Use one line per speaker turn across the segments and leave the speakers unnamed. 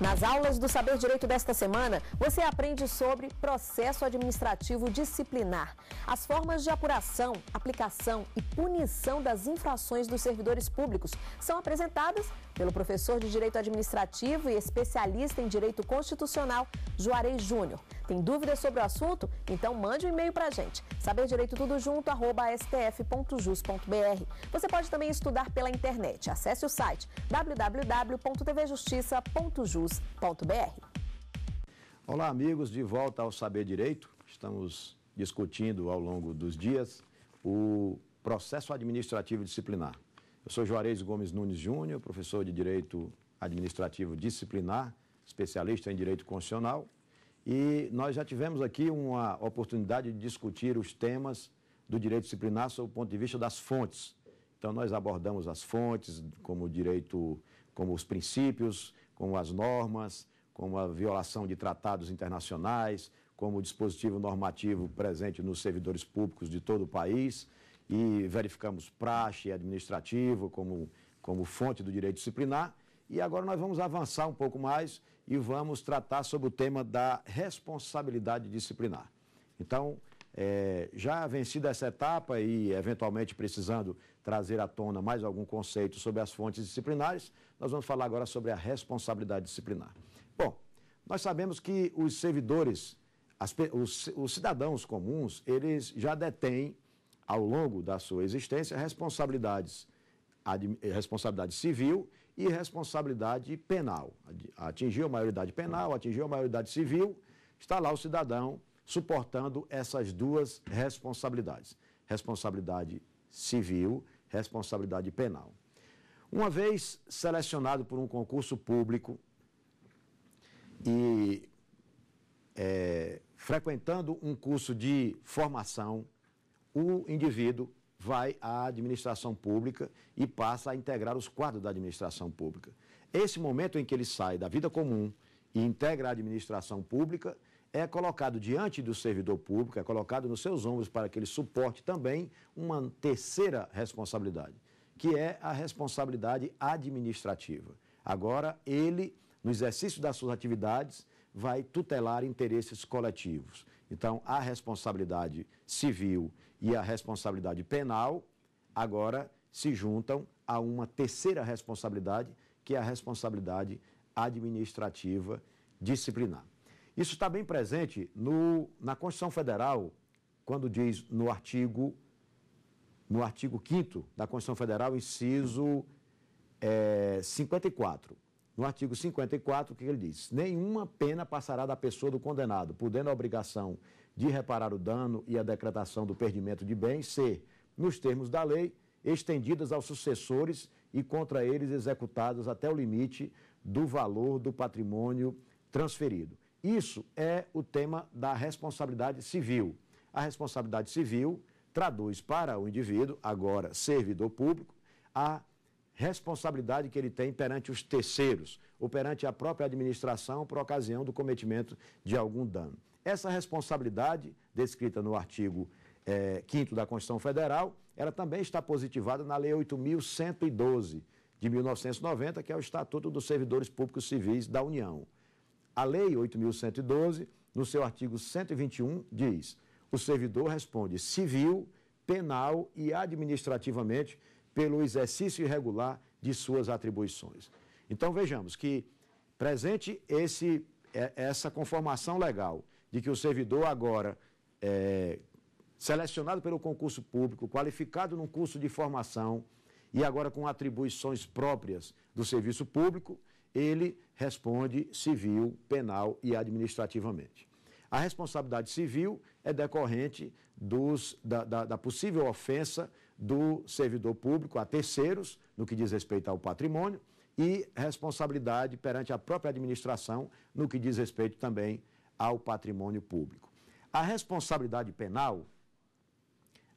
Nas aulas do Saber Direito desta semana, você aprende sobre processo administrativo disciplinar, as formas de apuração, aplicação e punição das infrações dos servidores públicos são apresentadas pelo professor de Direito Administrativo e especialista em Direito Constitucional, Juarez Júnior. Tem dúvidas sobre o assunto? Então mande um e-mail para a gente, saberdireitotudojunto.stf.jus.br. Você pode também estudar pela internet. Acesse o site www.tvjustiça.jus.br. Olá, amigos, de volta ao Saber Direito. Estamos discutindo ao longo dos dias o processo administrativo disciplinar. Eu sou Juarez Gomes Nunes Júnior, professor de Direito Administrativo Disciplinar, especialista em Direito Constitucional, e nós já tivemos aqui uma oportunidade de discutir os temas do direito disciplinar sob o ponto de vista das fontes. Então, nós abordamos as fontes, como o direito, como os princípios, como as normas, como a violação de tratados internacionais, como o dispositivo normativo presente nos servidores públicos de todo o país e verificamos praxe administrativo como, como fonte do direito disciplinar. E agora nós vamos avançar um pouco mais e vamos tratar sobre o tema da responsabilidade disciplinar. Então, é, já vencida essa etapa e eventualmente precisando trazer à tona mais algum conceito sobre as fontes disciplinares, nós vamos falar agora sobre a responsabilidade disciplinar. Bom, nós sabemos que os servidores, as, os, os cidadãos comuns, eles já detêm ao longo da sua existência, responsabilidades, eh, responsabilidade civil e responsabilidade penal. Atingiu a maioridade penal, atingiu a maioridade civil, está lá o cidadão suportando essas duas responsabilidades: responsabilidade civil, responsabilidade penal. Uma vez selecionado por um concurso público e é, frequentando um curso de formação, o indivíduo vai à administração pública e passa a integrar os quadros da administração pública. Esse momento em que ele sai da vida comum e integra a administração pública é colocado diante do servidor público, é colocado nos seus ombros para que ele suporte também uma terceira responsabilidade, que é a responsabilidade administrativa. Agora, ele, no exercício das suas atividades, vai tutelar interesses coletivos. Então, a responsabilidade civil e a responsabilidade penal agora se juntam a uma terceira responsabilidade, que é a responsabilidade administrativa disciplinar. Isso está bem presente no, na Constituição Federal, quando diz no artigo no artigo 5 da Constituição Federal, inciso é, eh, 54. No artigo 54, o que ele diz? Nenhuma pena passará da pessoa do condenado, podendo a obrigação de reparar o dano e a decretação do perdimento de bens ser, nos termos da lei, estendidas aos sucessores e contra eles executadas até o limite do valor do patrimônio transferido. Isso é o tema da responsabilidade civil. A responsabilidade civil traduz para o indivíduo, agora servidor público, a responsabilidade que ele tem perante os terceiros ou perante a própria administração por ocasião do cometimento de algum dano. Essa responsabilidade, descrita no artigo é, eh, 5 da Constituição Federal, ela também está positivada na Lei 8.112 de 1990, que é o Estatuto dos Servidores Públicos Civis da União. A Lei 8.112, no seu artigo 121, diz: o servidor responde civil, penal e administrativamente pelo exercício irregular de suas atribuições. Então vejamos que presente esse, é, essa conformação legal de que o servidor agora é, selecionado pelo concurso público, qualificado num curso de formação e agora com atribuições próprias do serviço público, ele responde civil, penal e administrativamente. A responsabilidade civil é decorrente dos, da, da, da possível ofensa do servidor público a terceiros, no que diz respeito ao patrimônio, e responsabilidade perante a própria administração, no que diz respeito também ao patrimônio público. A responsabilidade penal,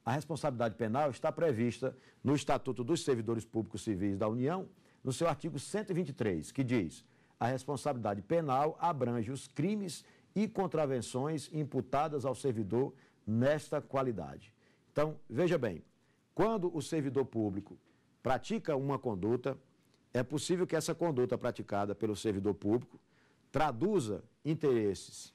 a responsabilidade penal está prevista no Estatuto dos Servidores Públicos Civis da União, no seu artigo 123, que diz: a responsabilidade penal abrange os crimes e contravenções imputadas ao servidor nesta qualidade. Então, veja bem, quando o servidor público pratica uma conduta, é possível que essa conduta praticada pelo servidor público traduza interesses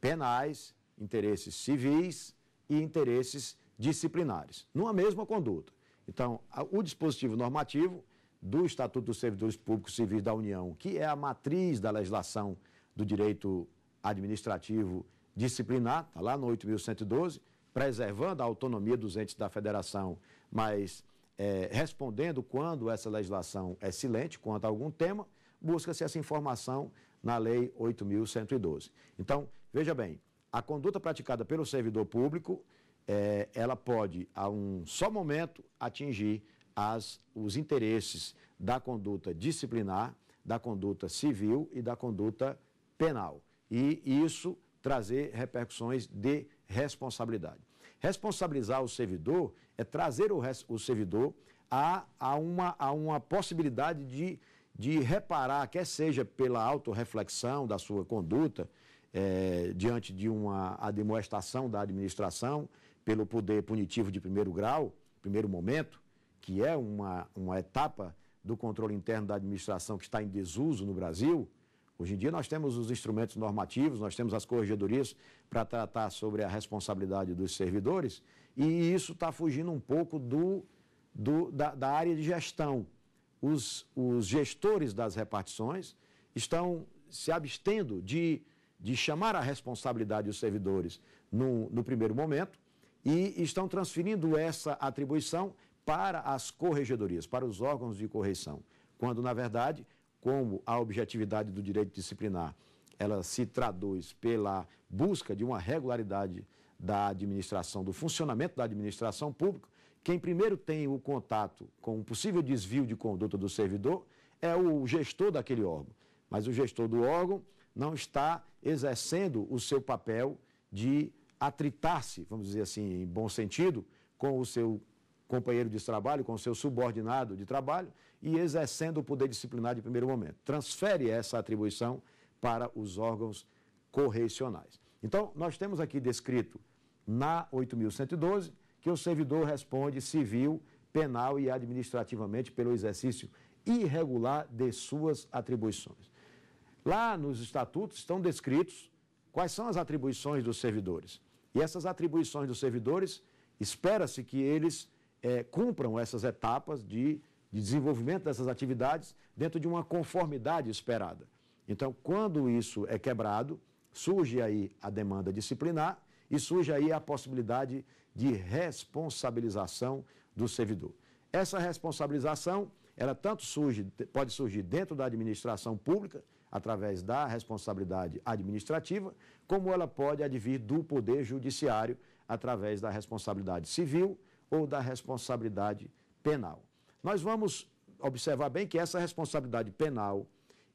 penais, interesses civis e interesses disciplinares, numa mesma conduta. Então, o dispositivo normativo do Estatuto dos Servidores Públicos Civis da União, que é a matriz da legislação do direito administrativo disciplinar, está lá no 8.112, preservando a autonomia dos entes da federação, mas é, respondendo quando essa legislação é silente quanto a algum tema, busca-se essa informação na Lei 8.112. Então, veja bem, a conduta praticada pelo servidor público, é, ela pode, a um só momento, atingir as, os interesses da conduta disciplinar, da conduta civil e da conduta penal. E isso trazer repercussões de responsabilidade. Responsabilizar o servidor é trazer o, res, o servidor a, a, uma, a uma possibilidade de, de reparar, quer seja pela autorreflexão da sua conduta, é, diante de uma admoestação da administração, pelo poder punitivo de primeiro grau, primeiro momento, que é uma, uma etapa do controle interno da administração que está em desuso no Brasil, Hoje em dia nós temos os instrumentos normativos, nós temos as corregedorias para tratar sobre a responsabilidade dos servidores e isso está fugindo um pouco do, do da, da, área de gestão. Os, os gestores das repartições estão se abstendo de, de chamar a responsabilidade dos servidores no, no primeiro momento e estão transferindo essa atribuição para as corregedorias, para os órgãos de correição, quando, na verdade, como a objetividade do direito disciplinar ela se traduz pela busca de uma regularidade da administração, do funcionamento da administração pública, quem primeiro tem o contato com um possível desvio de conduta do servidor é o gestor daquele órgão. Mas o gestor do órgão não está exercendo o seu papel de atritar-se, vamos dizer assim, em bom sentido, com o seu companheiro de trabalho, com seu subordinado de trabalho e exercendo o poder disciplinar de primeiro momento. Transfere essa atribuição para os órgãos correcionais. Então, nós temos aqui descrito na 8.112 que o servidor responde civil, penal e administrativamente pelo exercício irregular de suas atribuições. Lá nos estatutos estão descritos quais são as atribuições dos servidores. E essas atribuições dos servidores, espera-se que eles é, cumpram essas etapas de, de desenvolvimento dessas atividades dentro de uma conformidade esperada. Então, quando isso é quebrado, surge aí a demanda disciplinar e surge aí a possibilidade de responsabilização do servidor. Essa responsabilização, ela tanto surge, pode surgir dentro da administração pública, através da responsabilidade administrativa, como ela pode advir do poder judiciário através da responsabilidade civil ou da responsabilidade penal. Nós vamos observar bem que essa responsabilidade penal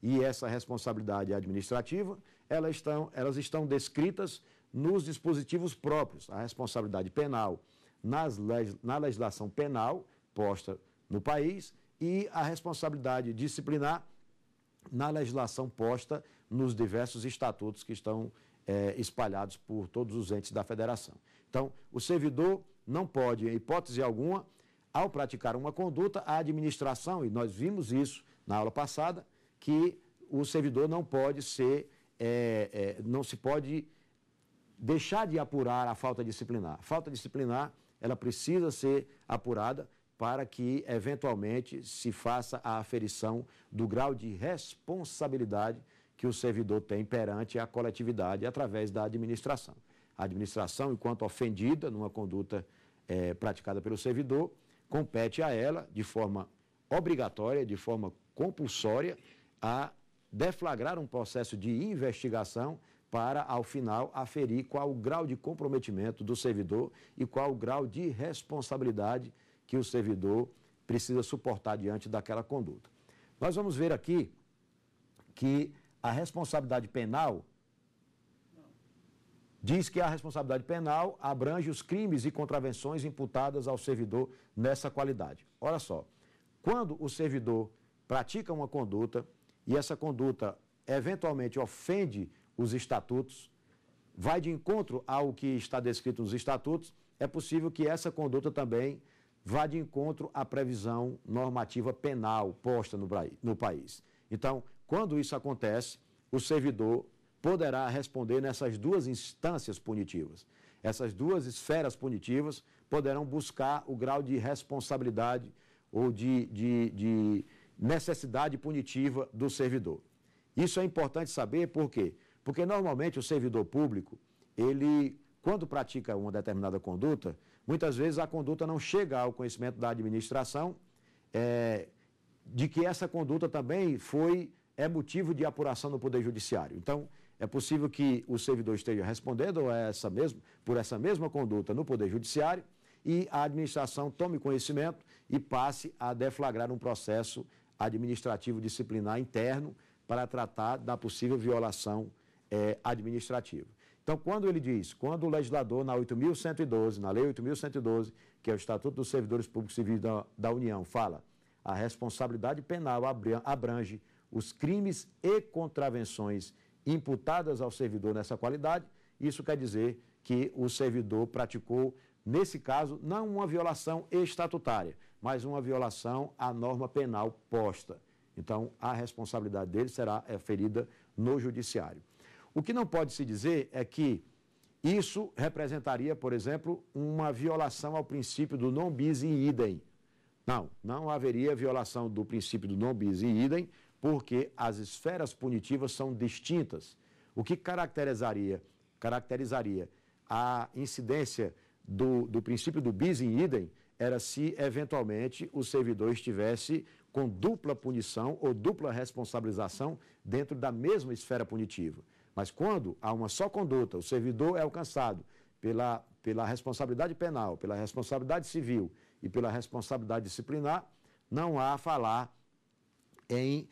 e essa responsabilidade administrativa, elas estão, elas estão descritas nos dispositivos próprios. A responsabilidade penal nas, na legislação penal posta no país e a responsabilidade disciplinar na legislação posta nos diversos estatutos que estão é, espalhados por todos os entes da federação. Então, o servidor não pode, em hipótese alguma, ao praticar uma conduta, a administração, e nós vimos isso na aula passada, que o servidor não pode ser, é, é, não se pode deixar de apurar a falta disciplinar. A falta disciplinar, ela precisa ser apurada para que, eventualmente, se faça a aferição do grau de responsabilidade que o servidor tem perante a coletividade através da administração. A administração, enquanto ofendida numa conduta é, praticada pelo servidor, compete a ela, de forma obrigatória, de forma compulsória, a deflagrar um processo de investigação para, ao final, aferir qual o grau de comprometimento do servidor e qual o grau de responsabilidade que o servidor precisa suportar diante daquela conduta. Nós vamos ver aqui que a responsabilidade penal diz que a responsabilidade penal abrange os crimes e contravenções imputadas ao servidor nessa qualidade. Olha só, quando o servidor pratica uma conduta e essa conduta eventualmente ofende os estatutos, vai de encontro ao que está descrito nos estatutos, é possível que essa conduta também vá de encontro à previsão normativa penal posta no, no país. Então, quando isso acontece, o servidor poderá responder nessas duas instâncias punitivas. Essas duas esferas punitivas poderão buscar o grau de responsabilidade ou de, de, de necessidade punitiva do servidor. Isso é importante saber por quê? Porque normalmente o servidor público, ele, quando pratica uma determinada conduta, muitas vezes a conduta não chega ao conhecimento da administração é, de que essa conduta também foi é motivo de apuração no Poder Judiciário. Então, é possível que o servidor esteja respondendo essa mesma, por essa mesma conduta no Poder Judiciário e a administração tome conhecimento e passe a deflagrar um processo administrativo disciplinar interno para tratar da possível violação é, administrativa. Então, quando ele diz, quando o legislador, na 8.112, na Lei 8.112, que é o Estatuto dos Servidores Públicos Civis da, da União, fala a responsabilidade penal abrange os crimes e contravenções imputadas ao servidor nessa qualidade, isso quer dizer que o servidor praticou, nesse caso, não uma violação estatutária, mas uma violação à norma penal posta. Então, a responsabilidade dele será ferida no judiciário. O que não pode se dizer é que isso representaria, por exemplo, uma violação ao princípio do non bis in idem. Não, não haveria violação do princípio do non bis in idem, porque as esferas punitivas são distintas. O que caracterizaria, caracterizaria a incidência do, do princípio do bis in idem era se, eventualmente, o servidor estivesse com dupla punição ou dupla responsabilização dentro da mesma esfera punitiva. Mas quando há uma só conduta, o servidor é alcançado pela, pela responsabilidade penal, pela responsabilidade civil e pela responsabilidade disciplinar, não há a falar em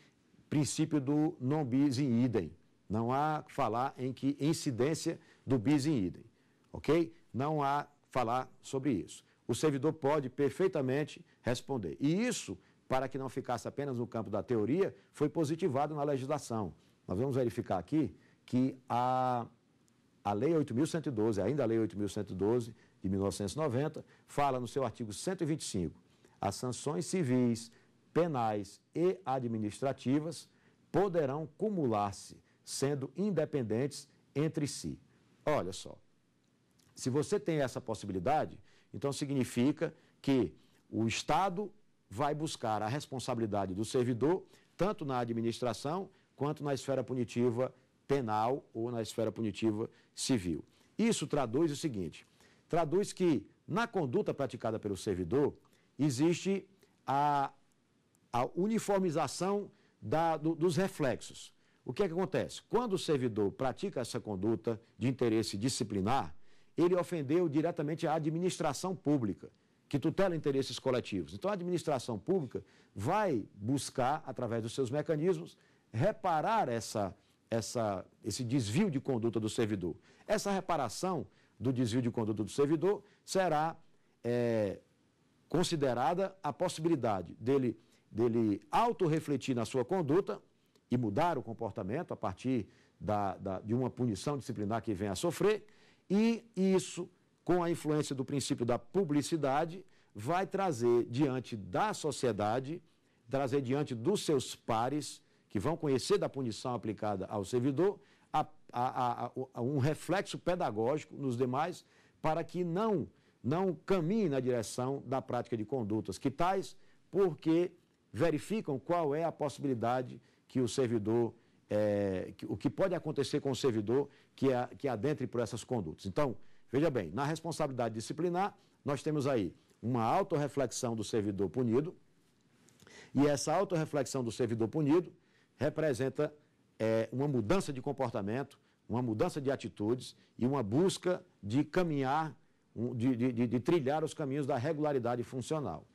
princípio do non bis in idem. Não há falar em que incidência do bis in idem, ok? Não há falar sobre isso. O servidor pode perfeitamente responder. E isso, para que não ficasse apenas no campo da teoria, foi positivado na legislação. Nós vamos verificar aqui que a, a Lei 8.112, ainda a Lei 8.112 de 1990, fala no seu artigo 125, as sanções civis penais e administrativas poderão cumular-se, sendo independentes entre si. Olha só, se você tem essa possibilidade, então significa que o Estado vai buscar a responsabilidade do servidor, tanto na administração quanto na esfera punitiva penal ou na esfera punitiva civil. Isso traduz o seguinte: traduz que na conduta praticada pelo servidor existe a a uniformização da, do, dos reflexos. O que é que acontece? Quando o servidor pratica essa conduta de interesse disciplinar, ele ofendeu diretamente a administração pública, que tutela interesses coletivos. Então, a administração pública vai buscar, através dos seus mecanismos, reparar essa, essa, esse desvio de conduta do servidor. Essa reparação do desvio de conduta do servidor será é, considerada a possibilidade dele dele autorrefletir na sua conduta e mudar o comportamento a partir da, da, de uma punição disciplinar que venha a sofrer, e isso, com a influência do princípio da publicidade, vai trazer diante da sociedade, trazer diante dos seus pares, que vão conhecer da punição aplicada ao servidor, a, a, a, um reflexo pedagógico nos demais, para que não, não caminhe na direção da prática de condutas que tais, porque verificam qual é a possibilidade que o servidor, é, que, o que pode acontecer com o servidor que, é, que adentre por essas condutas. Então, veja bem, na responsabilidade disciplinar, nós temos aí uma autorreflexão do servidor punido, e essa autorreflexão do servidor punido representa é, uma mudança de comportamento, uma mudança de atitudes e uma busca de caminhar, de, de, de, de trilhar os caminhos da regularidade funcional.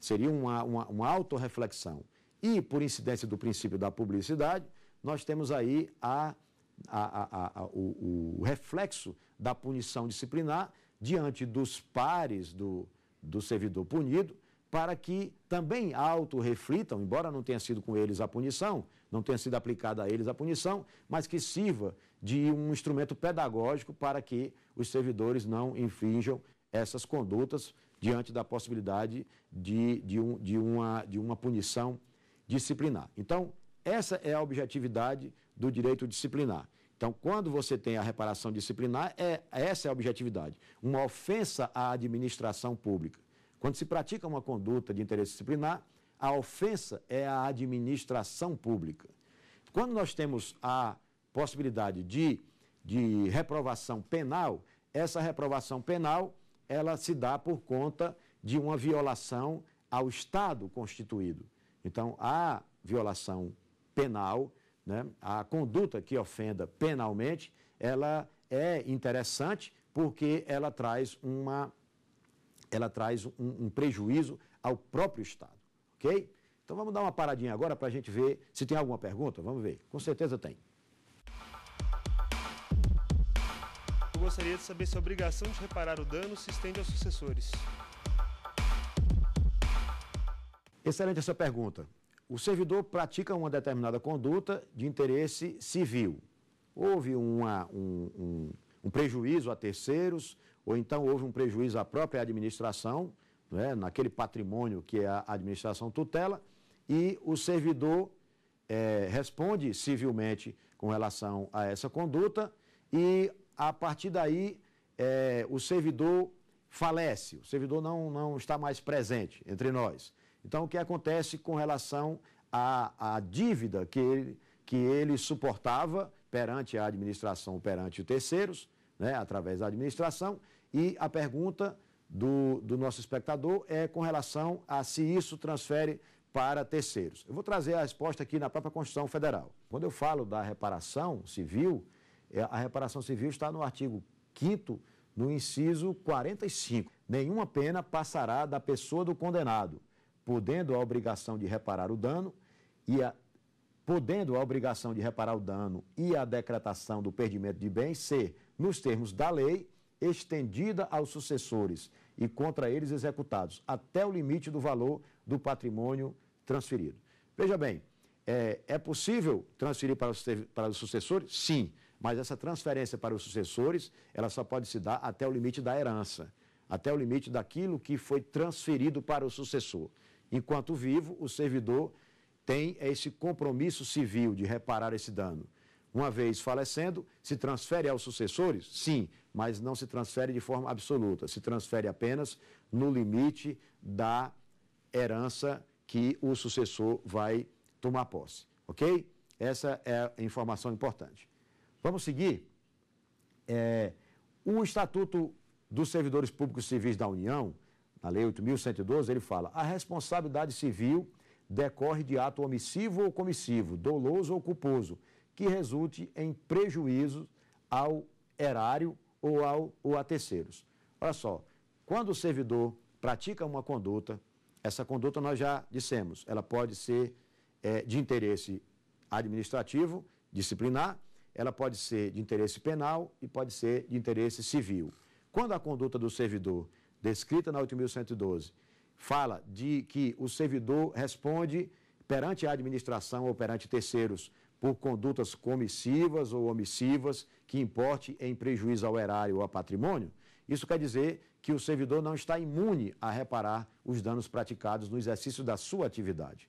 Seria uma, uma, uma autorreflexão. E, por incidência do princípio da publicidade, nós temos aí a, a, a, o, o, reflexo da punição disciplinar diante dos pares do, do servidor punido, para que também autorreflitam, embora não tenha sido com eles a punição, não tenha sido aplicada a eles a punição, mas que sirva de um instrumento pedagógico para que os servidores não infringam essas condutas diante da possibilidade de, de, um, de, uma, de uma punição disciplinar. Então, essa é a objetividade do direito disciplinar. Então, quando você tem a reparação disciplinar, é, essa é a objetividade. Uma ofensa à administração pública. Quando se pratica uma conduta de interesse disciplinar, a ofensa é à administração pública. Quando nós temos a possibilidade de, de reprovação penal, essa reprovação penal ela se dá por conta de uma violação ao Estado constituído. Então, há violação penal, né? a conduta que ofenda penalmente, ela é interessante porque ela traz, uma, ela traz um, um prejuízo ao próprio Estado, ok? Então vamos dar uma paradinha agora para a gente ver se tem alguma pergunta. Vamos ver. Com certeza tem. Eu gostaria de saber se a obrigação de reparar o dano se estende aos sucessores. Excelente essa pergunta. O servidor pratica uma determinada conduta de interesse civil. Houve uma, um, um, um prejuízo a terceiros, ou então houve um prejuízo à própria administração, né, naquele patrimônio que é a administração tutela, e o servidor é, responde civilmente com relação a essa conduta e a partir daí é, o servidor falece, o servidor não, não está mais presente entre nós. Então, o que acontece com relação à, à dívida que ele, que ele suportava perante a administração, perante os terceiros, né, através da administração, e a pergunta do, do nosso espectador é com relação a se isso transfere para terceiros. Eu vou trazer a resposta aqui na própria Constituição Federal. Quando eu falo da reparação civil, é, a reparação civil está no artigo 5 no inciso 45. Nenhuma pena passará da pessoa do condenado, podendo a obrigação de reparar o dano e a podendo a obrigação de reparar o dano e a decretação do perdimento de bens ser, nos termos da lei, estendida aos sucessores e contra eles executados, até o limite do valor do patrimônio transferido. Veja bem, é, é possível transferir para os, para os sucessores? Sim. Mas essa transferência para os sucessores, ela só pode se dar até o limite da herança, até o limite daquilo que foi transferido para o sucessor. Enquanto vivo, o servidor tem esse compromisso civil de reparar esse dano. Uma vez falecendo, se transfere aos sucessores? Sim, mas não se transfere de forma absoluta, se transfere apenas no limite da herança que o sucessor vai tomar posse, ok? Essa é a informação importante. Vamos seguir? É, o Estatuto dos Servidores Públicos Civis da União, na Lei 8.112, ele fala: a responsabilidade civil decorre de ato omissivo ou comissivo, doloso ou culposo, que resulte em prejuízo ao erário ou, ao, ou a terceiros. Olha só, quando o servidor pratica uma conduta, essa conduta nós já dissemos, ela pode ser é, de interesse administrativo, disciplinar ela pode ser de interesse penal e pode ser de interesse civil. Quando a conduta do servidor, descrita na 8.112, fala de que o servidor responde perante a administração ou perante terceiros por condutas comissivas ou omissivas que importe em prejuízo ao erário ou a patrimônio, isso quer dizer que o servidor não está imune a reparar os danos praticados no exercício da sua atividade.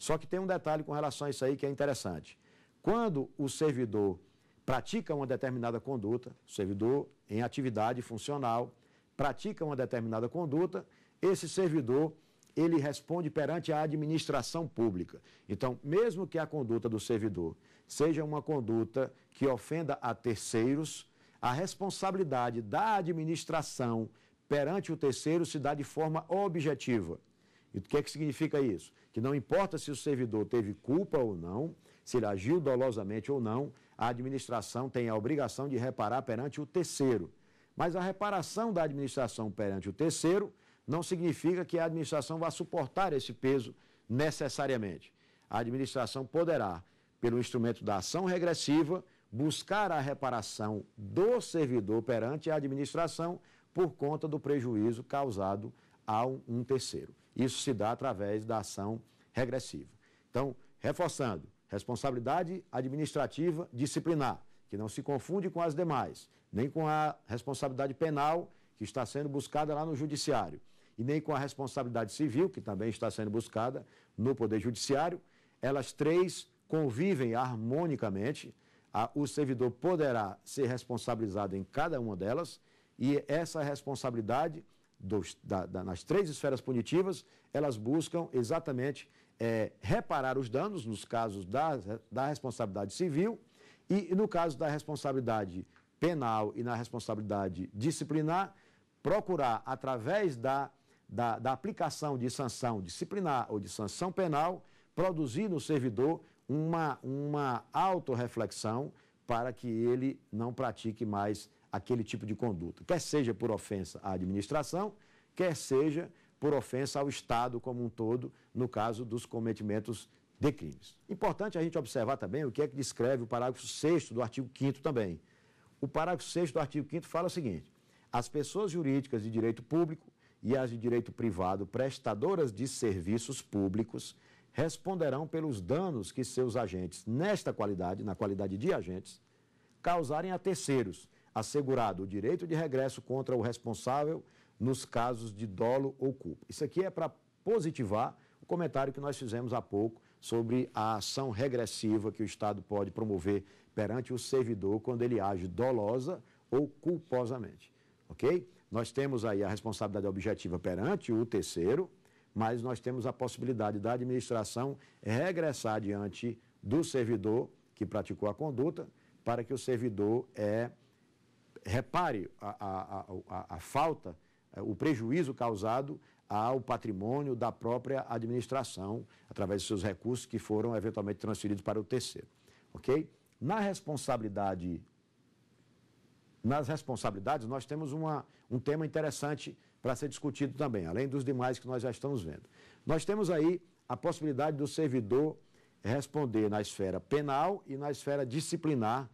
Só que tem um detalhe com relação a isso aí que é interessante. Quando o servidor pratica uma determinada conduta, servidor em atividade funcional, pratica uma determinada conduta, esse servidor ele responde perante a administração pública. Então, mesmo que a conduta do servidor seja uma conduta que ofenda a terceiros, a responsabilidade da administração perante o terceiro se dá de forma objetiva. E o que, é que significa isso? Que não importa se o servidor teve culpa ou não, se ele agiu dolosamente ou não, a administração tem a obrigação de reparar perante o terceiro. Mas a reparação da administração perante o terceiro não significa que a administração vá suportar esse peso necessariamente. A administração poderá, pelo instrumento da ação regressiva, buscar a reparação do servidor perante a administração por conta do prejuízo causado a um terceiro. Isso se dá através da ação regressiva. Então, reforçando, Responsabilidade administrativa disciplinar, que não se confunde com as demais, nem com a responsabilidade penal, que está sendo buscada lá no Judiciário, e nem com a responsabilidade civil, que também está sendo buscada no Poder Judiciário. Elas três convivem harmonicamente. O servidor poderá ser responsabilizado em cada uma delas e essa responsabilidade dos, da, da, nas três esferas punitivas, elas buscam exatamente é, reparar os danos nos casos da, da responsabilidade civil e, no caso da responsabilidade penal e na responsabilidade disciplinar, procurar, através da, da, da aplicação de sanção disciplinar ou de sanção penal, produzir no servidor uma, uma autorreflexão para que ele não pratique mais aquele tipo de conduta, quer seja por ofensa à administração, quer seja por ofensa ao Estado como um todo, no caso dos cometimentos de crimes. Importante a gente observar também o que é que descreve o parágrafo 6 do artigo 5 também. O parágrafo 6 do artigo 5 fala o seguinte: as pessoas jurídicas de direito público e as de direito privado prestadoras de serviços públicos responderão pelos danos que seus agentes, nesta qualidade, na qualidade de agentes, causarem a terceiros, assegurado o direito de regresso contra o responsável nos casos de dolo ou culpa. Isso aqui é para positivar o comentário que nós fizemos há pouco sobre a ação regressiva que o Estado pode promover perante o servidor quando ele age dolosa ou culposamente. Ok? Nós temos aí a responsabilidade objetiva perante o terceiro, mas nós temos a possibilidade da administração regressar diante do servidor que praticou a conduta para que o servidor é, repare a, a, a, a falta é, o prejuízo causado ao patrimônio da própria administração, através de seus recursos que foram eventualmente transferidos para o terceiro. Ok? Na responsabilidade, nas responsabilidades, nós temos uma, um tema interessante para ser discutido também, além dos demais que nós já estamos vendo. Nós temos aí a possibilidade do servidor responder na esfera penal e na esfera disciplinar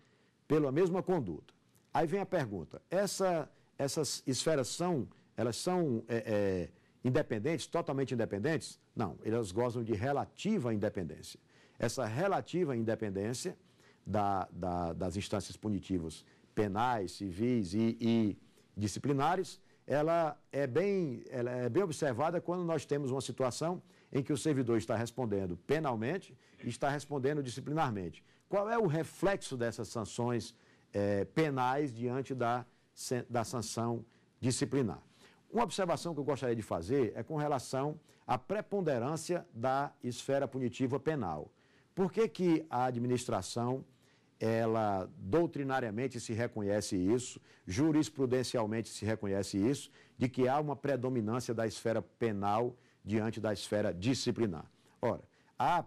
pela mesma conduta. Aí vem a pergunta: essa, essas esferas são elas são é, é, independentes, totalmente independentes? Não, elas gozam de relativa independência. Essa relativa independência da, da, das instâncias punitivas penais, civis e, e disciplinares, ela é, bem, ela é bem observada quando nós temos uma situação em que o servidor está respondendo penalmente e está respondendo disciplinarmente. Qual é o reflexo dessas sanções é, penais diante da, da sanção disciplinar? Uma observação que eu gostaria de fazer é com relação à preponderância da esfera punitiva penal. Por que, que a administração, ela doutrinariamente se reconhece isso, jurisprudencialmente se reconhece isso, de que há uma predominância da esfera penal diante da esfera disciplinar? Ora, a,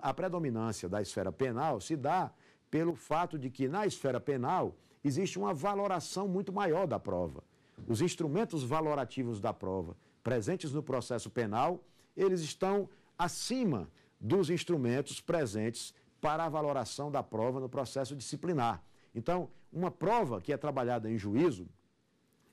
a predominância da esfera penal se dá pelo fato de que na esfera penal existe uma valoração muito maior da prova. Os instrumentos valorativos da prova presentes no processo penal, eles estão acima dos instrumentos presentes para a valoração da prova no processo disciplinar. Então, uma prova que é trabalhada em juízo,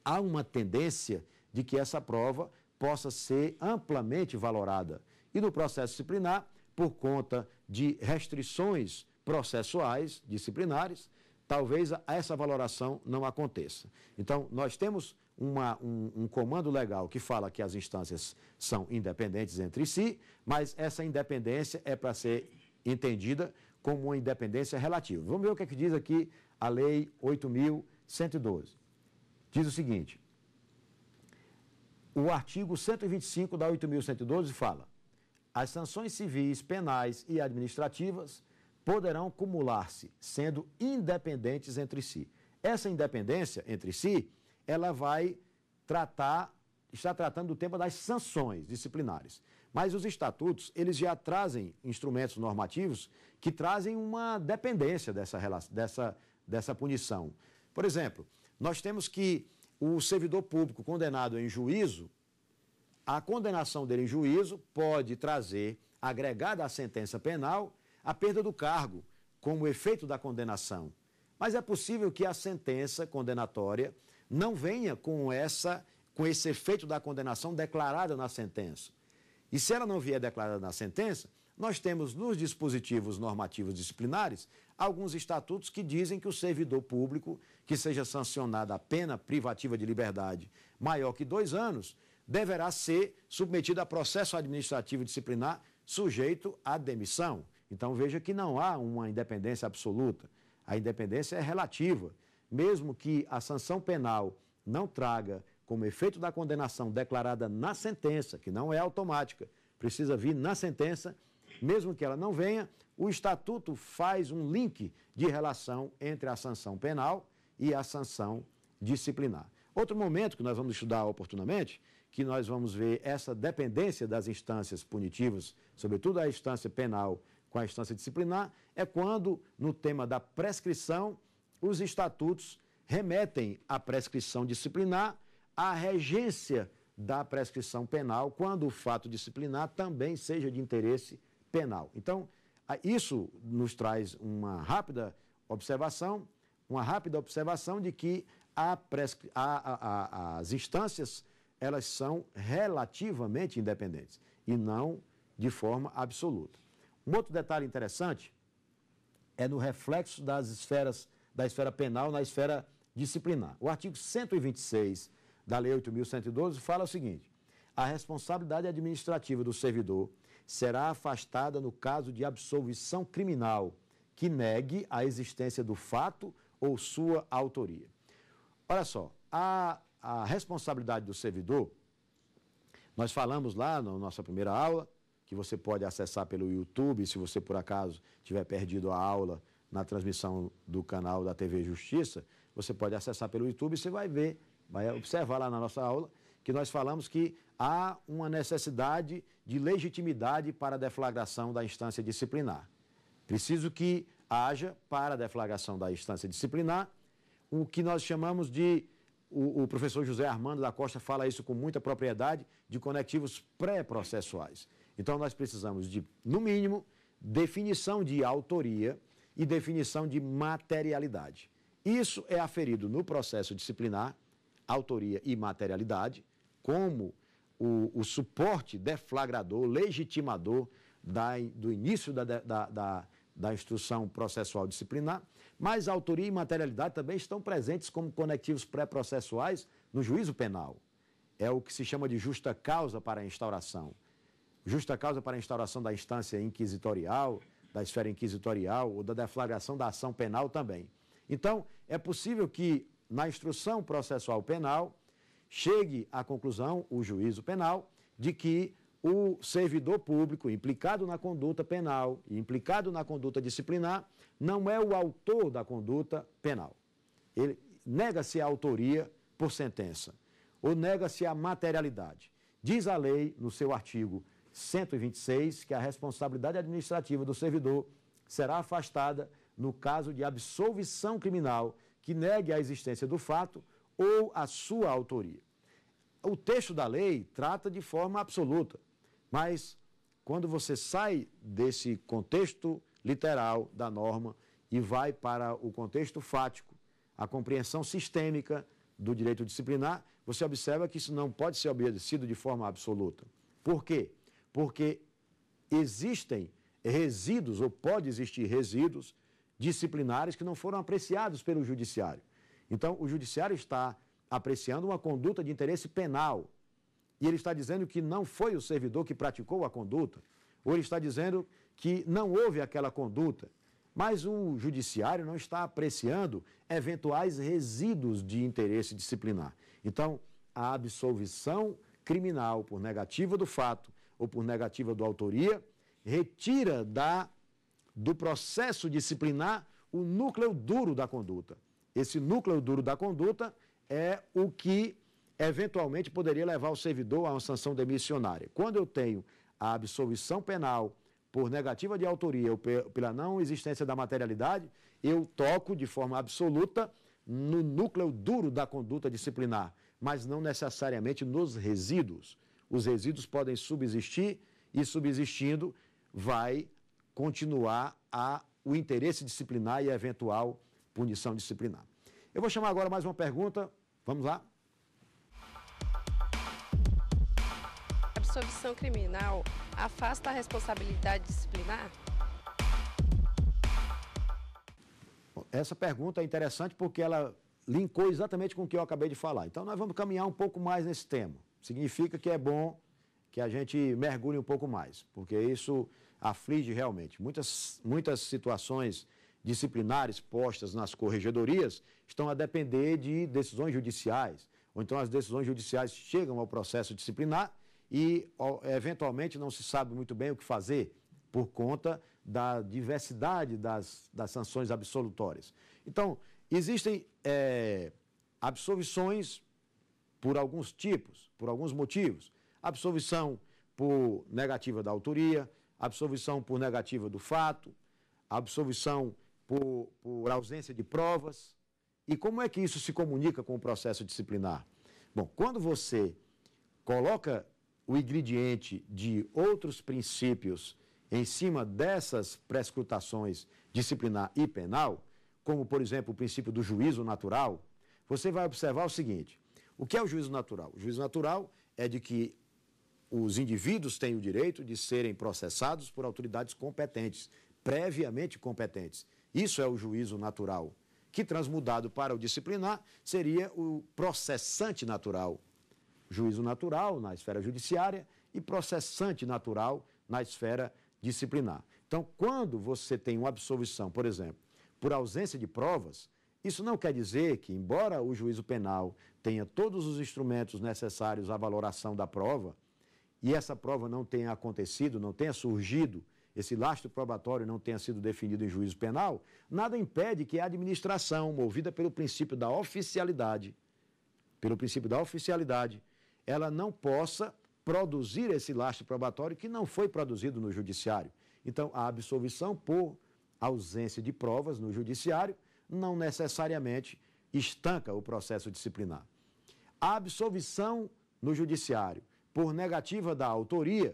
há uma tendência de que essa prova possa ser amplamente valorada. E no processo disciplinar, por conta de restrições processuais disciplinares, talvez essa valoração não aconteça. Então, nós temos uma, um, um, comando legal que fala que as instâncias são independentes entre si, mas essa independência é para ser entendida como uma independência relativa. Vamos ver o que, é que diz aqui a Lei 8.112. Diz o seguinte: o artigo 125 da 8.112 fala: as sanções civis, penais e administrativas poderão cumular-se, sendo independentes entre si. Essa independência entre si, ela vai tratar, está tratando do tema das sanções disciplinares. Mas os estatutos, eles já trazem instrumentos normativos que trazem uma dependência dessa, dessa, dessa punição. Por exemplo, nós temos que o servidor público condenado em juízo, a condenação dele em juízo pode trazer, agregada à sentença penal, a perda do cargo como efeito da condenação. Mas é possível que a sentença condenatória não venha com essa com esse efeito da condenação declarada na sentença. E se ela não vier declarada na sentença, nós temos nos dispositivos normativos disciplinares alguns estatutos que dizem que o servidor público que seja sancionada a pena privativa de liberdade maior que dois anos deverá ser submetido a processo administrativo disciplinar sujeito à demissão. Então veja que não há uma independência absoluta. A independência é relativa. Mesmo que a sanção penal não traga como efeito da condenação declarada na sentença, que não é automática, precisa vir na sentença, mesmo que ela não venha, o estatuto faz um link de relação entre a sanção penal e a sanção disciplinar. Outro momento que nós vamos estudar oportunamente, que nós vamos ver essa dependência das instâncias punitivas, sobretudo a instância penal com a instância disciplinar é quando, no tema da prescrição, os estatutos remetem à prescrição disciplinar à regência da prescrição penal, quando o fato disciplinar também seja de interesse penal. Então, isso nos traz uma rápida observação, uma rápida observação de que a prescri... a, a, as instâncias elas são relativamente independentes e não de forma absoluta. Um outro detalhe interessante é no reflexo das esferas, da esfera penal na esfera disciplinar. O artigo 126 da Lei 8.112 fala o seguinte: a responsabilidade administrativa do servidor será afastada no caso de absolvição criminal que negue a existência do fato ou sua autoria. Olha só, a, a responsabilidade do servidor, nós falamos lá na nossa primeira aula que você pode acessar pelo YouTube, se você por acaso tiver perdido a aula na transmissão do canal da TV Justiça, você pode acessar pelo YouTube e você vai ver, vai observar lá na nossa aula que nós falamos que há uma necessidade de legitimidade para a deflagração da instância disciplinar. Preciso que haja para a deflagração da instância disciplinar o que nós chamamos de o, o, professor José Armando da Costa fala isso com muita propriedade de conectivos pré-processuais. Então, nós precisamos de, no mínimo, definição de autoria e definição de materialidade. Isso é aferido no processo disciplinar, autoria e materialidade, como o, o suporte deflagrador, legitimador da, do início da, da, da, da instrução processual disciplinar, mas autoria e materialidade também estão presentes como conectivos pré-processuais no juízo penal. É o que se chama de justa causa para a instauração justa causa para a instauração da instância inquisitorial, da esfera inquisitorial ou da deflagração da ação penal também. Então, é possível que na instrução processual penal chegue à conclusão o juízo penal de que o servidor público implicado na conduta penal e implicado na conduta disciplinar não é o autor da conduta penal. Ele nega-se a autoria por sentença ou nega-se a materialidade. Diz a lei no seu artigo 126, que a responsabilidade administrativa do servidor será afastada no caso de absolvição criminal que negue a existência do fato ou a sua autoria. O texto da lei trata de forma absoluta, mas quando você sai desse contexto literal da norma e vai para o contexto fático, a compreensão sistêmica do direito disciplinar, você observa que isso não pode ser obedecido de forma absoluta. Por quê? porque existem resíduos, ou pode existir resíduos, disciplinares que não foram apreciados pelo judiciário. Então, o judiciário está apreciando uma conduta de interesse penal. E ele está dizendo que não foi o servidor que praticou a conduta, ou ele está dizendo que não houve aquela conduta. Mas o judiciário não está apreciando eventuais resíduos de interesse disciplinar. Então, a absolvição criminal por negativa do fato ou por negativa do autoria, retira da, do processo disciplinar o núcleo duro da conduta. Esse núcleo duro da conduta é o que eventualmente poderia levar o servidor a uma sanção demissionária. Quando eu tenho a absolvição penal por negativa de autoria ou pela não existência da materialidade, eu toco de forma absoluta no núcleo duro da conduta disciplinar, mas não necessariamente nos resíduos. Os resíduos podem subsistir e, subsistindo, vai continuar a, o interesse disciplinar e a eventual punição disciplinar. Eu vou chamar agora mais uma pergunta. Vamos lá? Absorção criminal afasta a responsabilidade disciplinar? Essa pergunta é interessante porque ela linkou exatamente com o que eu acabei de falar. Então, nós vamos caminhar um pouco mais nesse tema significa que é bom que a gente mergulhe um pouco mais, porque isso aflige realmente. Muitas, muitas situações disciplinares postas nas corregedorias estão a depender de decisões judiciais, ou então as decisões judiciais chegam ao processo disciplinar e, eventualmente, não se sabe muito bem o que fazer por conta da diversidade das, das sanções absolutórias. Então, existem é, absolvições por alguns tipos, por alguns motivos. Absolvição por negativa da autoria, absolvição por negativa do fato, absolvição por, por ausência de provas. E como é que isso se comunica com o processo disciplinar? Bom, quando você coloca o ingrediente de outros princípios em cima dessas prescrutações disciplinar e penal, como por exemplo o princípio do juízo natural, você vai observar o seguinte: o que é o juízo natural? O juízo natural é de que os indivíduos têm o direito de serem processados por autoridades competentes, previamente competentes. Isso é o juízo natural, que transmudado para o disciplinar seria o processante natural. Juízo natural na esfera judiciária e processante natural na esfera disciplinar. Então, quando você tem uma absolvição, por exemplo, por ausência de provas, isso não quer dizer que, embora o juízo penal tenha todos os instrumentos necessários à valoração da prova, e essa prova não tenha acontecido, não tenha surgido, esse lastro probatório não tenha sido definido em juízo penal, nada impede que a administração, movida pelo princípio da oficialidade, pelo princípio da oficialidade, ela não possa produzir esse lastro probatório que não foi produzido no judiciário. Então, a absolvição por ausência de provas no judiciário não necessariamente estanca o processo disciplinar. A absolvição no judiciário por negativa da autoria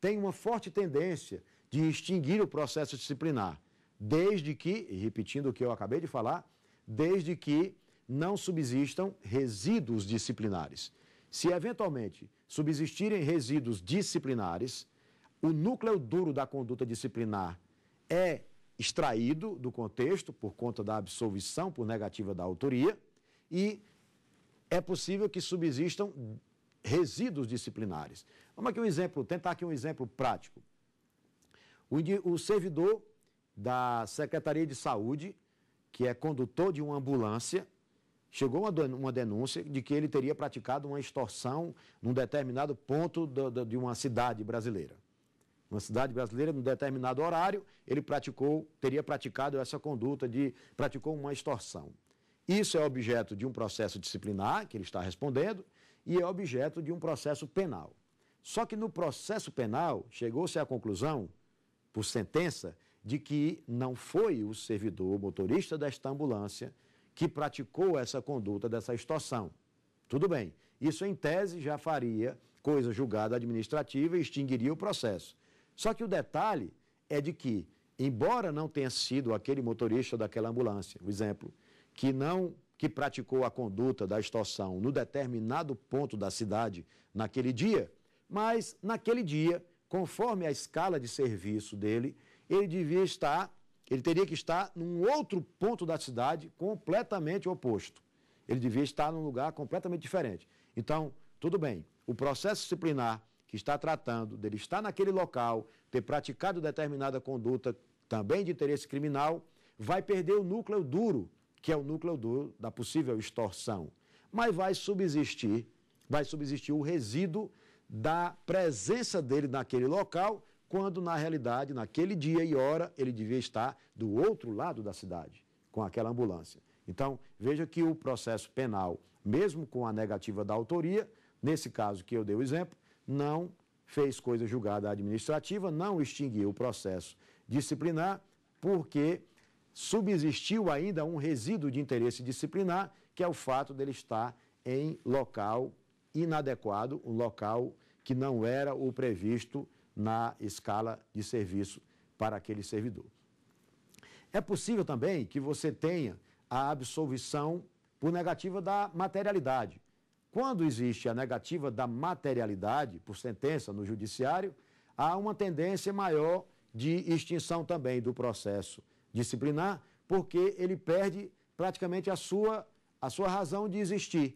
tem uma forte tendência de extinguir o processo disciplinar, desde que, repetindo o que eu acabei de falar, desde que não subsistam resíduos disciplinares. Se eventualmente subsistirem resíduos disciplinares, o núcleo duro da conduta disciplinar é extraído do contexto por conta da absolvição por negativa da autoria e é possível que subsistam resíduos disciplinares. Vamos aqui um exemplo, tentar aqui um exemplo prático. O, servidor da Secretaria de Saúde, que é condutor de uma ambulância, chegou uma denúncia de que ele teria praticado uma extorsão num determinado ponto de uma cidade brasileira. Uma cidade brasileira, num determinado horário, ele praticou, teria praticado essa conduta de praticou uma extorsão. Isso é objeto de um processo disciplinar que ele está respondendo e é objeto de um processo penal. Só que no processo penal chegou-se à conclusão, por sentença, de que não foi o servidor, o motorista desta ambulância, que praticou essa conduta dessa extorsão. Tudo bem, isso em tese já faria coisa julgada administrativa e extinguiria o processo. Só que o detalhe é de que, embora não tenha sido aquele motorista daquela ambulância, o um exemplo, que não que praticou a conduta da extorsão no determinado ponto da cidade naquele dia, mas naquele dia, conforme a escala de serviço dele, ele devia estar, ele teria que estar num outro ponto da cidade completamente oposto. Ele devia estar num lugar completamente diferente. Então, tudo bem, o processo disciplinar que está tratando dele estar naquele local, ter praticado determinada conduta também de interesse criminal, vai perder o núcleo duro, que é o núcleo duro da possível extorsão. Mas vai subsistir, vai subsistir o resíduo da presença dele naquele local, quando na realidade, naquele dia e hora, ele devia estar do outro lado da cidade, com aquela ambulância. Então, veja que o processo penal, mesmo com a negativa da autoria, nesse caso que eu dei o exemplo, não fez coisa julgada administrativa, não extinguiu o processo disciplinar, porque subsistiu ainda um resíduo de interesse disciplinar, que é o fato dele estar em local inadequado, um local que não era o previsto na escala de serviço para aquele servidor. É possível também que você tenha a absolvição por negativa da materialidade. Quando existe a negativa da materialidade por sentença no judiciário, há uma tendência maior de extinção também do processo disciplinar, porque ele perde praticamente a sua, a sua razão de existir.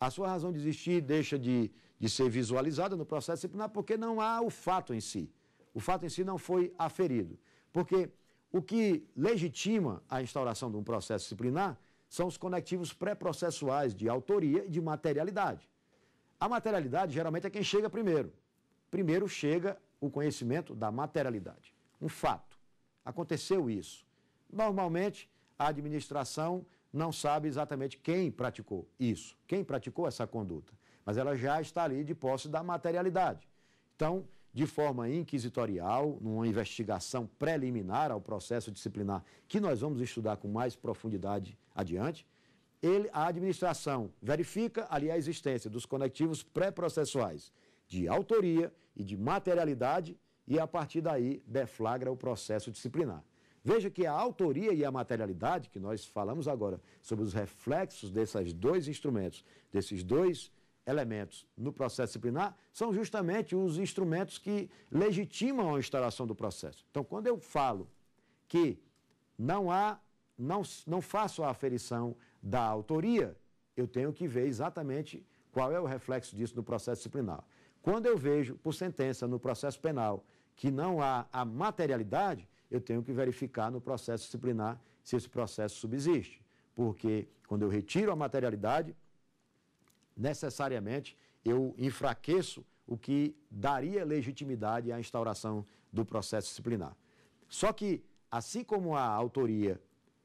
A sua razão de existir deixa de, de ser visualizada no processo disciplinar porque não há o fato em si. O fato em si não foi aferido. Porque o que legitima a instauração de um processo disciplinar são os conectivos pré-processuais de autoria e de materialidade. A materialidade geralmente é quem chega primeiro. Primeiro chega o conhecimento da materialidade. Um fato. Aconteceu isso. Normalmente, a administração não sabe exatamente quem praticou isso, quem praticou essa conduta, mas ela já está ali de posse da materialidade. Então, de forma inquisitorial, numa investigação preliminar ao processo disciplinar, que nós vamos estudar com mais profundidade adiante, ele, a administração verifica ali a existência dos conectivos pré-processuais de autoria e de materialidade e, a partir daí, deflagra o processo disciplinar. Veja que a autoria e a materialidade, que nós falamos agora sobre os reflexos desses dois instrumentos, desses dois elementos no processo disciplinar são justamente os instrumentos que legitimam a instalação do processo. Então, quando eu falo que não há, não, não faço a aferição da autoria, eu tenho que ver exatamente qual é o reflexo disso no processo disciplinar. Quando eu vejo, por sentença, no processo penal, que não há a materialidade, eu tenho que verificar no processo disciplinar se esse processo subsiste. Porque quando eu retiro a materialidade, necessariamente eu enfraqueço o que daria legitimidade à instauração do processo disciplinar. Só que, assim como a autoria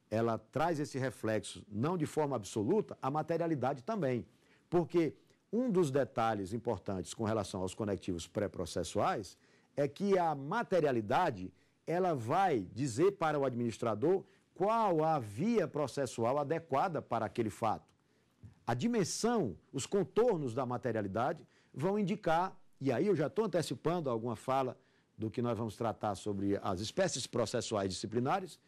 ela traz esse reflexo não de forma absoluta, a materialidade também. Porque um dos detalhes importantes com relação aos conectivos pré-processuais é que a materialidade ela vai dizer para o administrador qual a via processual adequada para aquele fato a dimensão, os contornos da materialidade vão indicar, e aí eu já estou antecipando alguma fala do que nós vamos tratar sobre as espécies processuais disciplinares,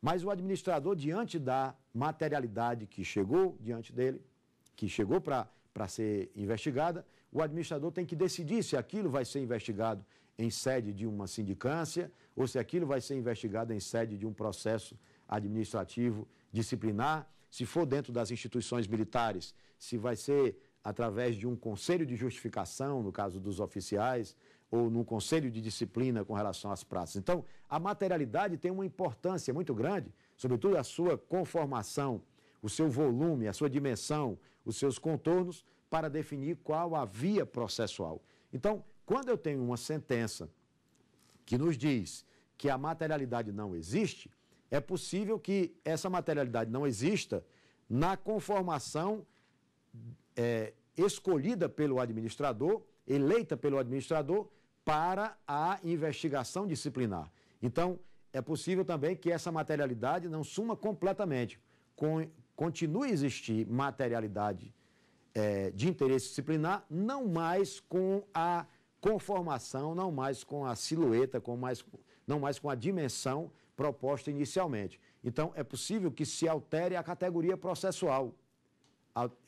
mas o administrador, diante da materialidade que chegou diante dele, que chegou para ser investigada, o administrador tem que decidir se aquilo vai ser investigado em sede de uma sindicância ou se aquilo vai ser investigado em sede de um processo administrativo disciplinar se for dentro das instituições militares, se vai ser através de um conselho de justificação, no caso dos oficiais, ou num conselho de disciplina com relação às praças. Então, a materialidade tem uma importância muito grande, sobretudo a sua conformação, o seu volume, a sua dimensão, os seus contornos, para definir qual a via processual. Então, quando eu tenho uma sentença que nos diz que a materialidade não existe, é possível que essa materialidade não exista na conformação é, escolhida pelo administrador, eleita pelo administrador, para a investigação disciplinar. Então, é possível também que essa materialidade não suma completamente. Con continue a existir materialidade é, de interesse disciplinar, não mais com a conformação, não mais com a silhueta, com mais, não mais com a dimensão proposta inicialmente. Então, é possível que se altere a categoria processual.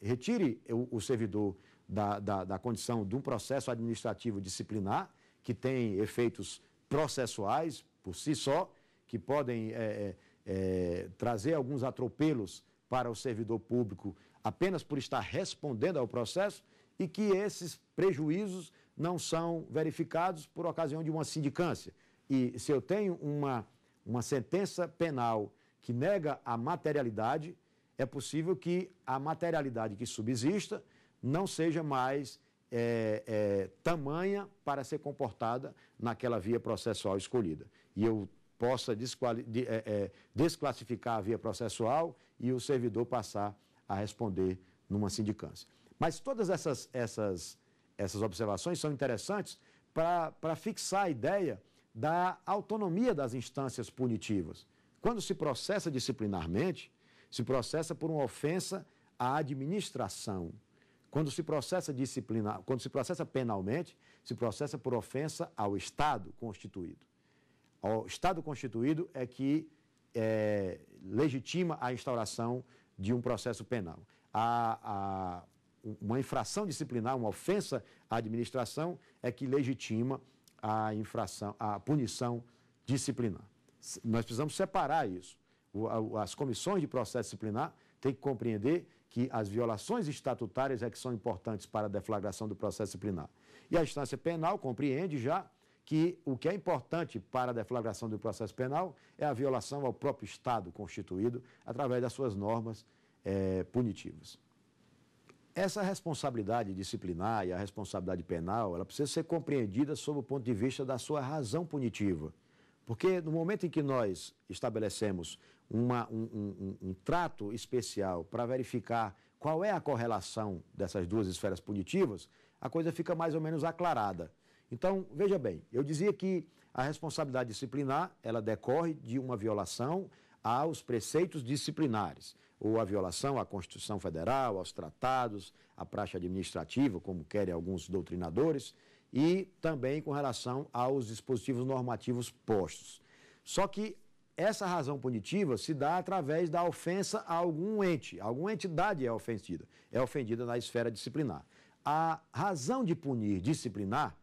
Retire o, o servidor da, da, da condição de um processo administrativo disciplinar, que tem efeitos processuais por si só, que podem é, é, é, trazer alguns atropelos para o servidor público apenas por estar respondendo ao processo e que esses prejuízos não são verificados por ocasião de uma sindicância. E se eu tenho uma uma sentença penal que nega a materialidade, é possível que a materialidade que subsista não seja mais é, é, tamanha para ser comportada naquela via processual escolhida. E eu possa desquali, de, é, é desclassificar a via processual e o servidor passar a responder numa sindicância. Mas todas essas, essas, essas observações são interessantes para fixar a ideia da autonomia das instâncias punitivas. Quando se processa disciplinarmente, se processa por uma ofensa à administração. Quando se processa disciplinar, quando se processa penalmente, se processa por ofensa ao Estado constituído. O Estado constituído é que é, legitima a instauração de um processo penal. A, a, uma infração disciplinar, uma ofensa à administração, é que legitima a infração, a punição disciplinar. Nós precisamos separar isso. As comissões de processo disciplinar têm que compreender que as violações estatutárias é que são importantes para a deflagração do processo disciplinar. E a instância penal compreende já que o que é importante para a deflagração do processo penal é a violação ao próprio Estado constituído através das suas normas é, punitivas. Essa responsabilidade disciplinar e a responsabilidade penal, ela precisa ser compreendida sob o ponto de vista da sua razão punitiva. Porque no momento em que nós estabelecemos uma, um, um, um trato especial para verificar qual é a correlação dessas duas esferas punitivas, a coisa fica mais ou menos aclarada. Então, veja bem, eu dizia que a responsabilidade disciplinar, ela decorre de uma violação aos preceitos disciplinares, ou à violação à Constituição Federal, aos tratados, à praxe administrativa, como querem alguns doutrinadores, e também com relação aos dispositivos normativos postos. Só que essa razão punitiva se dá através da ofensa a algum ente, alguma entidade é ofendida, é ofendida na esfera disciplinar. A razão de punir disciplinar,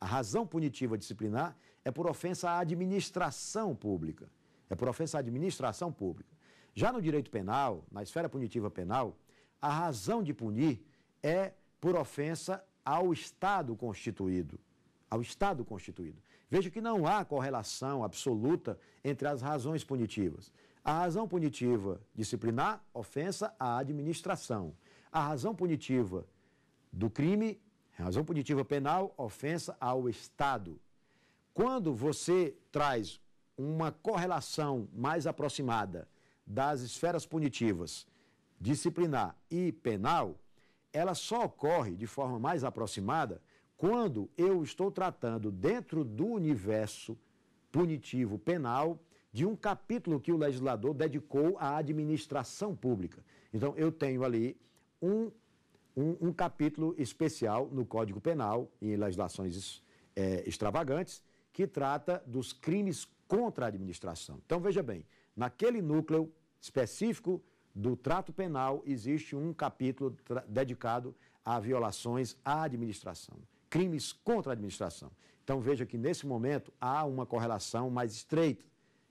a razão punitiva disciplinar é por ofensa à administração pública. É por ofensa à administração pública. Já no direito penal, na esfera punitiva penal, a razão de punir é por ofensa ao Estado constituído. Ao Estado constituído. Veja que não há correlação absoluta entre as razões punitivas. A razão punitiva disciplinar, ofensa à administração. A razão punitiva do crime, a razão punitiva penal, ofensa ao Estado. Quando você traz uma correlação mais aproximada das esferas punitivas, disciplinar e penal, ela só ocorre de forma mais aproximada quando eu estou tratando dentro do universo punitivo penal de um capítulo que o legislador dedicou à administração pública. Então, eu tenho ali um, um, um capítulo especial no Código Penal e em legislações é, extravagantes que trata dos crimes contra a administração. Então, veja bem, naquele núcleo específico do trato penal existe um capítulo dedicado a violações à administração, crimes contra a administração. Então, veja que nesse momento há uma correlação mais estreita,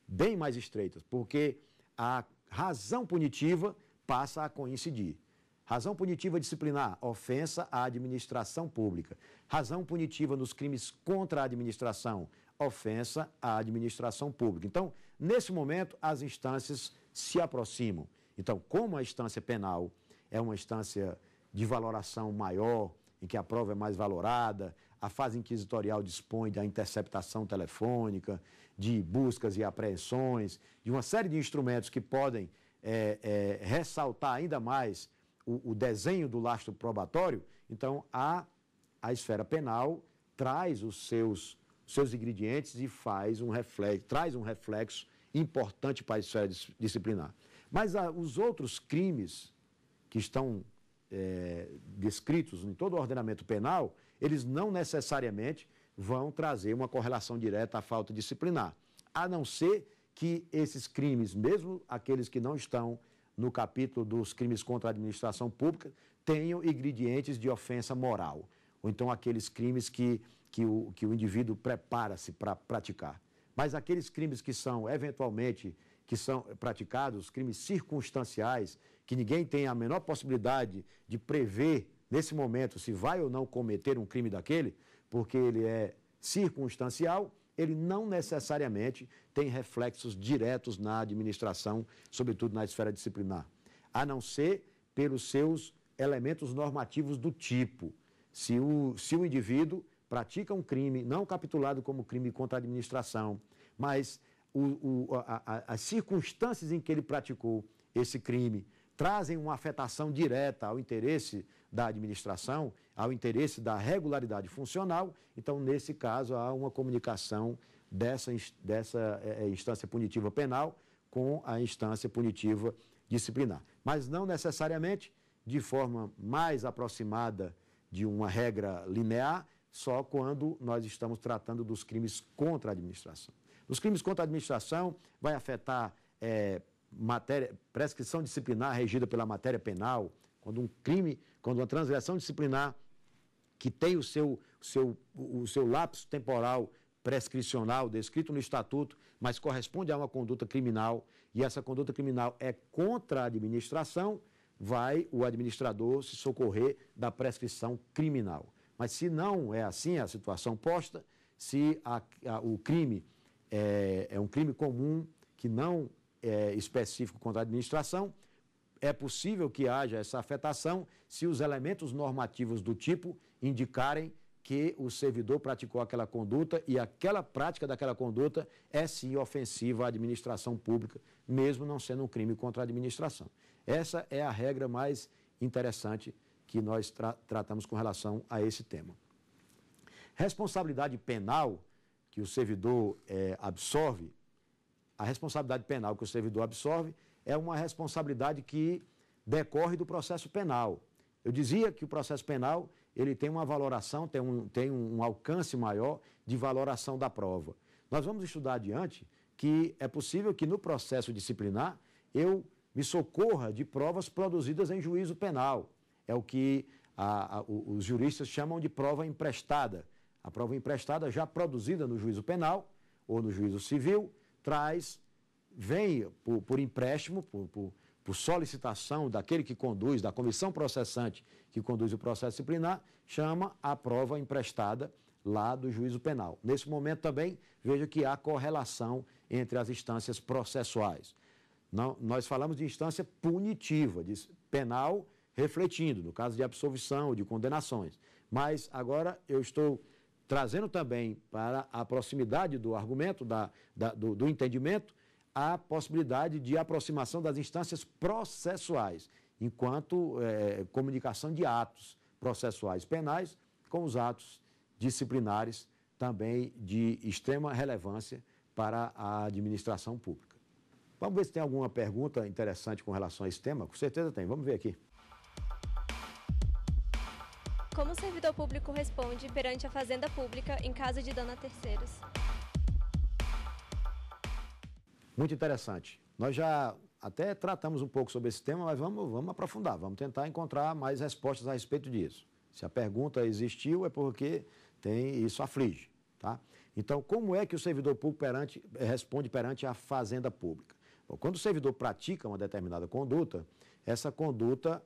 bem mais estreita, porque a razão punitiva passa a coincidir. Razão punitiva disciplinar, ofensa à administração pública. Razão punitiva nos crimes contra a administração, ofensa à administração pública. Então, nesse momento, as instâncias se aproximam. Então, como a instância penal é uma instância de valoração maior, em que a prova é mais valorada, a fase inquisitorial dispõe da interceptação telefônica, de buscas e apreensões, de uma série de instrumentos que podem é, é, ressaltar ainda mais o, o desenho do lastro probatório, então a, a esfera penal traz os seus seus ingredientes e faz um reflexo, traz um reflexo importante para a esfera disciplinar. Mas ah, os outros crimes que estão é, descritos em todo o ordenamento penal, eles não necessariamente vão trazer uma correlação direta à falta disciplinar, a não ser que esses crimes, mesmo aqueles que não estão no capítulo dos crimes contra a administração pública, tenham ingredientes de ofensa moral, ou então aqueles crimes que que o, que o indivíduo prepara-se para praticar. Mas aqueles crimes que são eventualmente que são praticados, crimes circunstanciais, que ninguém tem a menor possibilidade de prever nesse momento se vai ou não cometer um crime daquele, porque ele é circunstancial, ele não necessariamente tem reflexos diretos na administração, sobretudo na esfera disciplinar, a não ser pelos seus elementos normativos do tipo. Se o, se o indivíduo pratica um crime, não capitulado como crime contra a administração, mas o, o, a, a, as circunstâncias em que ele praticou esse crime trazem uma afetação direta ao interesse da administração, ao interesse da regularidade funcional, então, nesse caso, há uma comunicação dessa, dessa é, é, instância punitiva penal com a instância punitiva disciplinar. Mas não necessariamente de forma mais aproximada de uma regra linear, só quando nós estamos tratando dos crimes contra a administração. Os crimes contra a administração vai afetar é, matéria, prescrição disciplinar regida pela matéria penal, quando um crime, quando uma transgressão disciplinar que tem o seu, seu, o seu lapso temporal prescricional descrito no estatuto, mas corresponde a uma conduta criminal e essa conduta criminal é contra a administração, vai o administrador se socorrer da prescrição criminal. Mas se não é assim a situação posta, se a, a, o crime é, é, um crime comum que não é específico contra a administração, é possível que haja essa afetação se os elementos normativos do tipo indicarem que o servidor praticou aquela conduta e aquela prática daquela conduta é sim ofensiva à administração pública, mesmo não sendo um crime contra a administração. Essa é a regra mais interessante que nós tra tratamos com relação a esse tema. Responsabilidade penal que o servidor é, absorve, a responsabilidade penal que o servidor absorve é uma responsabilidade que decorre do processo penal. Eu dizia que o processo penal ele tem uma valoração, tem um, tem um alcance maior de valoração da prova. Nós vamos estudar adiante que é possível que no processo disciplinar eu me socorra de provas produzidas em juízo penal é o que a, a, os juristas chamam de prova emprestada. A prova emprestada, já produzida no juízo penal ou no juízo civil, traz, vem por, por empréstimo, por, por, por solicitação daquele que conduz, da comissão processante que conduz o processo disciplinar, chama a prova emprestada lá do juízo penal. Nesse momento também, veja que há correlação entre as instâncias processuais. Não, nós falamos de instância punitiva, de penal refletindo, no caso de absolvição ou de condenações. Mas agora eu estou trazendo também para a proximidade do argumento, da, da do, do entendimento, a possibilidade de aproximação das instâncias processuais, enquanto é, comunicação de atos processuais penais com os atos disciplinares, também de extrema relevância para a administração pública. Vamos ver se tem alguma pergunta interessante com relação a esse tema? Com certeza tem, vamos ver aqui. Como o servidor público responde perante a Fazenda Pública em caso de dano a terceiros? Muito interessante. Nós já até tratamos um pouco sobre esse tema, mas vamos, vamos aprofundar, vamos tentar encontrar mais respostas a respeito disso. Se a pergunta existiu, é porque tem isso aflige. Tá? Então, como é que o servidor público perante, responde perante a fazenda pública? Bom, quando o servidor pratica uma determinada conduta, essa conduta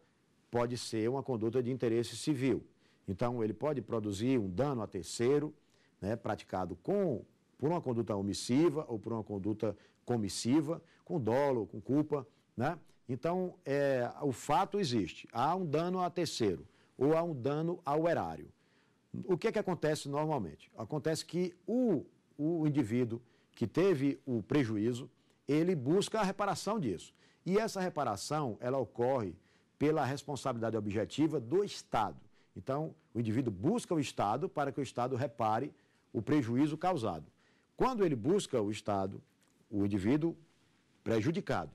pode ser uma conduta de interesse civil. Então, ele pode produzir um dano a terceiro, né, praticado com, por uma conduta omissiva ou por uma conduta comissiva, com dolo, com culpa. Né? Então, é, o fato existe. Há um dano a terceiro ou há um dano ao erário. O que é que acontece normalmente? Acontece que o, o indivíduo que teve o prejuízo, ele busca a reparação disso. E essa reparação, ela ocorre pela responsabilidade objetiva do Estado. Então, o indivíduo busca o Estado para que o Estado repare o prejuízo causado. Quando ele busca o Estado, o indivíduo prejudicado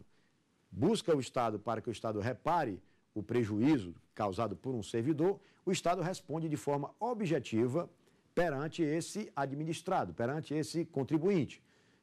busca o Estado para que o Estado repare o prejuízo causado por um servidor, o Estado responde de forma objetiva perante esse administrado, perante esse contribuinte.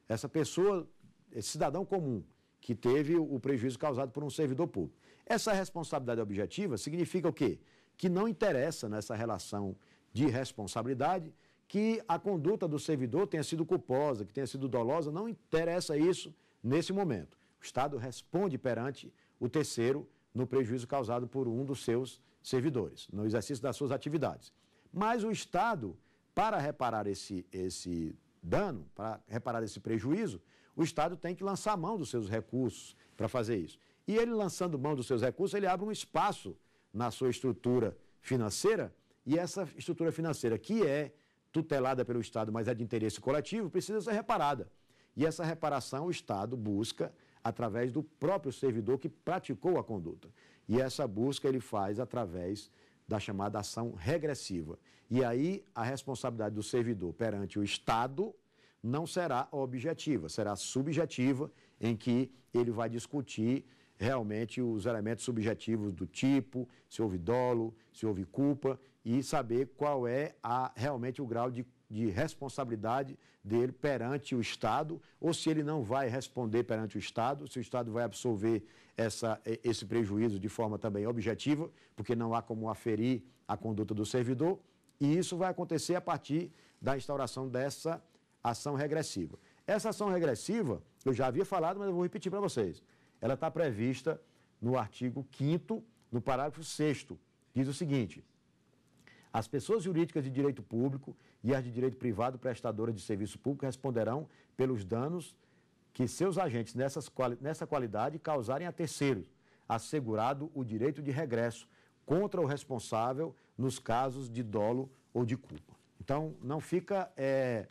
Essa pessoa, esse cidadão comum que teve o prejuízo causado por um servidor público. Essa responsabilidade objetiva significa o quê? que não interessa nessa relação de responsabilidade, que a conduta do servidor tenha sido culposa, que tenha sido dolosa, não interessa isso nesse momento. O Estado responde perante o terceiro no prejuízo causado por um dos seus servidores, no exercício das suas atividades. Mas o Estado, para reparar esse, esse dano, para reparar esse prejuízo, o Estado tem que lançar mão dos seus recursos para fazer isso. E ele lançando mão dos seus recursos, ele abre um espaço na sua estrutura financeira, e essa estrutura financeira, que é tutelada pelo Estado, mas é de interesse coletivo, precisa ser reparada. E essa reparação o Estado busca através do próprio servidor que praticou a conduta. E essa busca ele faz através da chamada ação regressiva. E aí a responsabilidade do servidor perante o Estado não será objetiva, será subjetiva, em que ele vai discutir realmente os elementos subjetivos do tipo, se houve dolo, se houve culpa e saber qual é a, realmente o grau de, de responsabilidade dele perante o Estado ou se ele não vai responder perante o Estado, se o Estado vai absorver essa, esse prejuízo de forma também objetiva, porque não há como aferir a conduta do servidor. E isso vai acontecer a partir da instauração dessa ação regressiva. Essa ação regressiva, eu já havia falado, mas eu vou repetir para vocês ela está prevista no artigo 5 no parágrafo 6 diz o seguinte: As pessoas jurídicas de direito público e as de direito privado prestadoras de serviço público responderão pelos danos que seus agentes nessas, nessa qualidade causarem a terceiros, assegurado o direito de regresso contra o responsável nos casos de dolo ou de culpa. Então, não fica é,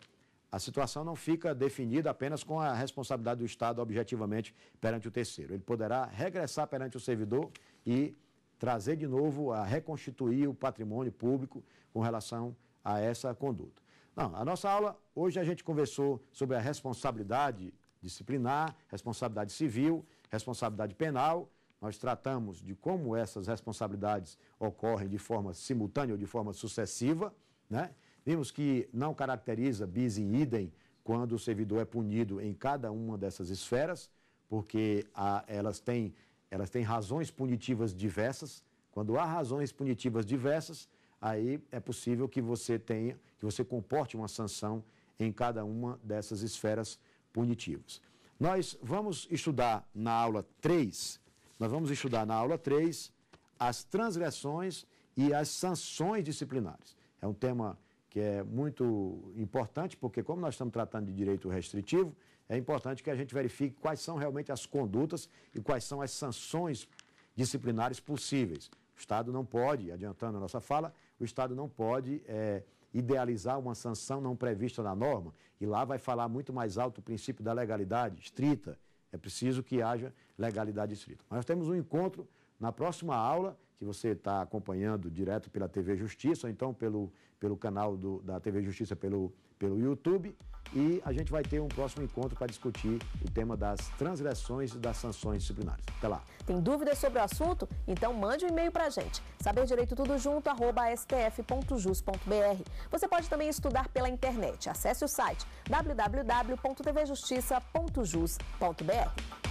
a situação não fica definida apenas com a responsabilidade do Estado objetivamente perante o terceiro. Ele poderá regressar perante o servidor e trazer de novo a reconstituir o patrimônio público com relação a essa conduta. Não, a nossa aula hoje a gente conversou sobre a responsabilidade disciplinar, responsabilidade civil, responsabilidade penal. Nós tratamos de como essas responsabilidades ocorrem de forma simultânea ou de forma sucessiva, né? Vimos que não caracteriza bis in idem quando o servidor é punido em cada uma dessas esferas, porque elas, têm, elas têm razões punitivas diversas. Quando há razões punitivas diversas, aí é possível que você tenha, que você comporte uma sanção em cada uma dessas esferas punitivas. Nós vamos estudar na aula 3, nós vamos estudar na aula 3 as transgressões e as sanções disciplinares. É um tema que é muito importante, porque como nós estamos tratando de direito restritivo, é importante que a gente verifique quais são realmente as condutas e quais são as sanções disciplinares possíveis. O Estado não pode, adiantando a nossa fala, o Estado não pode é, idealizar uma sanção não prevista na norma, e lá vai falar muito mais alto o princípio da legalidade estrita. É preciso que haja legalidade estrita. Mas nós temos um encontro na próxima aula que você está acompanhando direto pela TV Justiça, ou então pelo, pelo canal do, da TV Justiça pelo, pelo YouTube. E a gente vai ter um próximo encontro para discutir o tema das transgressões e das sanções disciplinares. Até lá. Tem dúvidas sobre o assunto? Então mande um e-mail para a gente. Saberdireito tudo junto, Arroba stf.jus.br. Você pode também estudar pela internet. Acesse o site www.tvjustiça.jus.br.